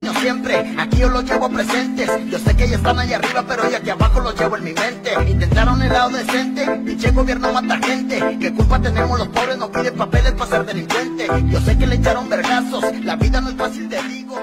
Yo siempre, aquí yo los llevo presentes Yo sé que ellos están allá arriba, pero yo aquí abajo los llevo en mi mente Intentaron el lado decente, pinche gobierno mata gente ¿Qué culpa tenemos los pobres? No piden papeles para ser delincuentes Yo sé que le echaron vergazos, la vida no es fácil, te digo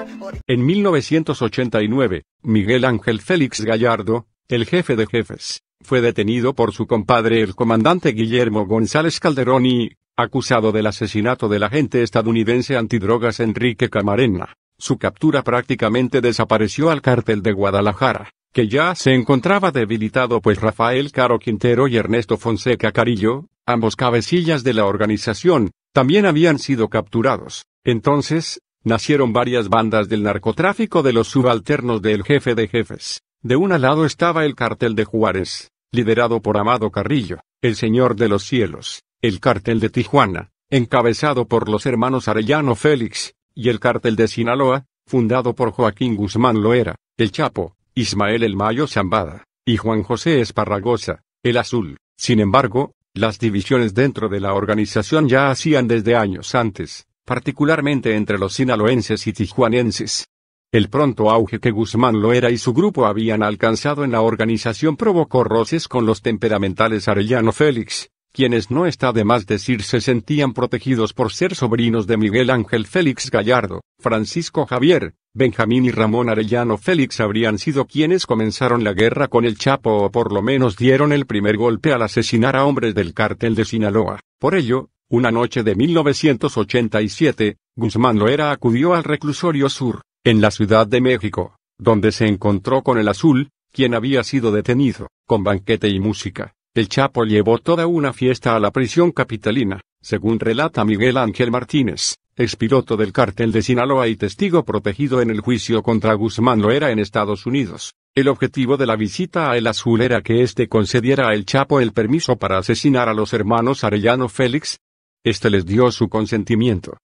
En 1989, Miguel Ángel Félix Gallardo, el jefe de jefes, fue detenido por su compadre el comandante Guillermo González Calderón y, acusado del asesinato del agente estadounidense antidrogas Enrique Camarena. Su captura prácticamente desapareció al cártel de Guadalajara, que ya se encontraba debilitado pues Rafael Caro Quintero y Ernesto Fonseca Carillo, ambos cabecillas de la organización, también habían sido capturados. Entonces, nacieron varias bandas del narcotráfico de los subalternos del jefe de jefes. De un lado estaba el cártel de Juárez, liderado por Amado Carrillo, el señor de los cielos, el cártel de Tijuana, encabezado por los hermanos Arellano Félix, y el cártel de Sinaloa, fundado por Joaquín Guzmán Loera, El Chapo, Ismael El Mayo Zambada, y Juan José Esparragosa, El Azul. Sin embargo, las divisiones dentro de la organización ya hacían desde años antes, particularmente entre los sinaloenses y tijuanenses. El pronto auge que Guzmán Loera y su grupo habían alcanzado en la organización provocó roces con los temperamentales Arellano Félix, quienes no está de más decir se sentían protegidos por ser sobrinos de Miguel Ángel Félix Gallardo, Francisco Javier, Benjamín y Ramón Arellano Félix habrían sido quienes comenzaron la guerra con el Chapo o por lo menos dieron el primer golpe al asesinar a hombres del cártel de Sinaloa. Por ello, una noche de 1987, Guzmán Loera acudió al reclusorio sur, en la Ciudad de México, donde se encontró con el Azul, quien había sido detenido, con banquete y música. El Chapo llevó toda una fiesta a la prisión capitalina, según relata Miguel Ángel Martínez, expiloto del cártel de Sinaloa y testigo protegido en el juicio contra Guzmán Loera en Estados Unidos. El objetivo de la visita a El Azul era que éste concediera al Chapo el permiso para asesinar a los hermanos Arellano Félix. Este les dio su consentimiento.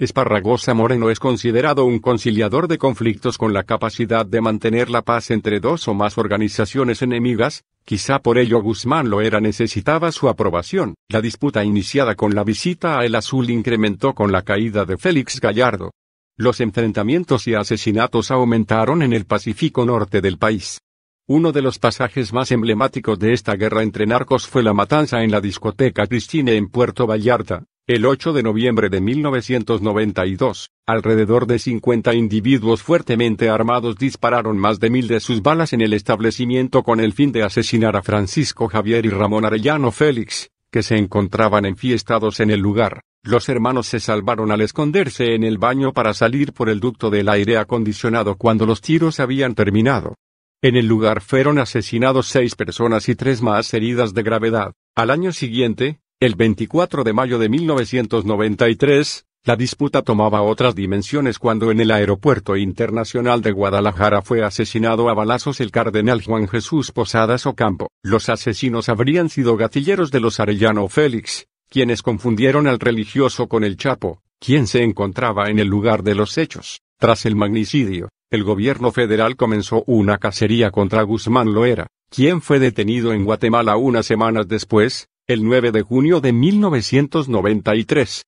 Esparragosa Moreno es considerado un conciliador de conflictos con la capacidad de mantener la paz entre dos o más organizaciones enemigas, quizá por ello Guzmán lo era necesitaba su aprobación. La disputa iniciada con la visita a El Azul incrementó con la caída de Félix Gallardo. Los enfrentamientos y asesinatos aumentaron en el Pacífico norte del país. Uno de los pasajes más emblemáticos de esta guerra entre narcos fue la matanza en la discoteca Cristine en Puerto Vallarta, el 8 de noviembre de 1992, alrededor de 50 individuos fuertemente armados dispararon más de mil de sus balas en el establecimiento con el fin de asesinar a Francisco Javier y Ramón Arellano Félix, que se encontraban enfiestados en el lugar. Los hermanos se salvaron al esconderse en el baño para salir por el ducto del aire acondicionado cuando los tiros habían terminado. En el lugar fueron asesinados seis personas y tres más heridas de gravedad. Al año siguiente, el 24 de mayo de 1993, la disputa tomaba otras dimensiones cuando en el Aeropuerto Internacional de Guadalajara fue asesinado a balazos el cardenal Juan Jesús Posadas Ocampo. Los asesinos habrían sido gatilleros de los Arellano Félix, quienes confundieron al religioso con el Chapo, quien se encontraba en el lugar de los hechos. Tras el magnicidio, el gobierno federal comenzó una cacería contra Guzmán Loera, quien fue detenido en Guatemala unas semanas después, el 9 de junio de 1993.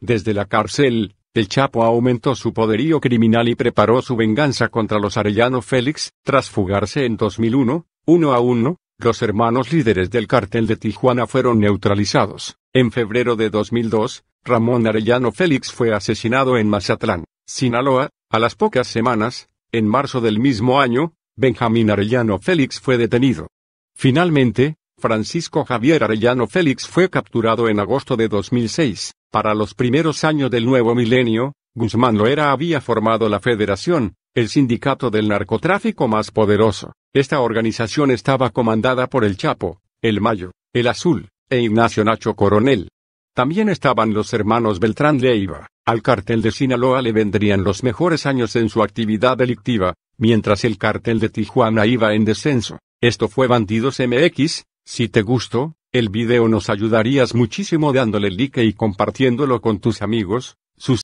Desde la cárcel, el Chapo aumentó su poderío criminal y preparó su venganza contra los Arellano Félix, tras fugarse en 2001, uno a uno, los hermanos líderes del cártel de Tijuana fueron neutralizados. En febrero de 2002, Ramón Arellano Félix fue asesinado en Mazatlán, Sinaloa, a las pocas semanas, en marzo del mismo año, Benjamín Arellano Félix fue detenido. Finalmente, Francisco Javier Arellano Félix fue capturado en agosto de 2006. Para los primeros años del nuevo milenio, Guzmán Loera había formado la Federación, el sindicato del narcotráfico más poderoso. Esta organización estaba comandada por el Chapo, el Mayo, el Azul, e Ignacio Nacho Coronel. También estaban los hermanos Beltrán Leiva. Al cartel de Sinaloa le vendrían los mejores años en su actividad delictiva, mientras el cartel de Tijuana iba en descenso. Esto fue Bandidos MX, si te gustó, el video nos ayudarías muchísimo dándole like y compartiéndolo con tus amigos, sus